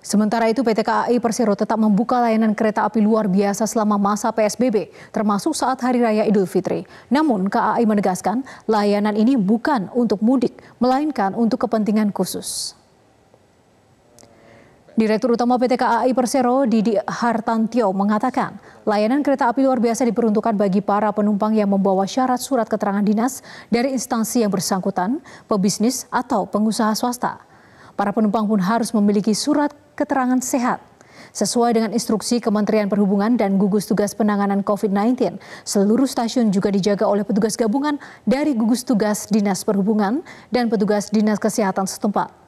Sementara itu PT KAI Persero tetap membuka layanan kereta api luar biasa selama masa PSBB, termasuk saat Hari Raya Idul Fitri. Namun KAI menegaskan layanan ini bukan untuk mudik, melainkan untuk kepentingan khusus. Direktur Utama PT KAI Persero, Didi Hartantio, mengatakan layanan kereta api luar biasa diperuntukkan bagi para penumpang yang membawa syarat surat keterangan dinas dari instansi yang bersangkutan, pebisnis, atau pengusaha swasta. Para penumpang pun harus memiliki surat keterangan sehat. Sesuai dengan instruksi Kementerian Perhubungan dan gugus tugas penanganan COVID-19, seluruh stasiun juga dijaga oleh petugas gabungan dari gugus tugas Dinas Perhubungan dan petugas Dinas Kesehatan setempat.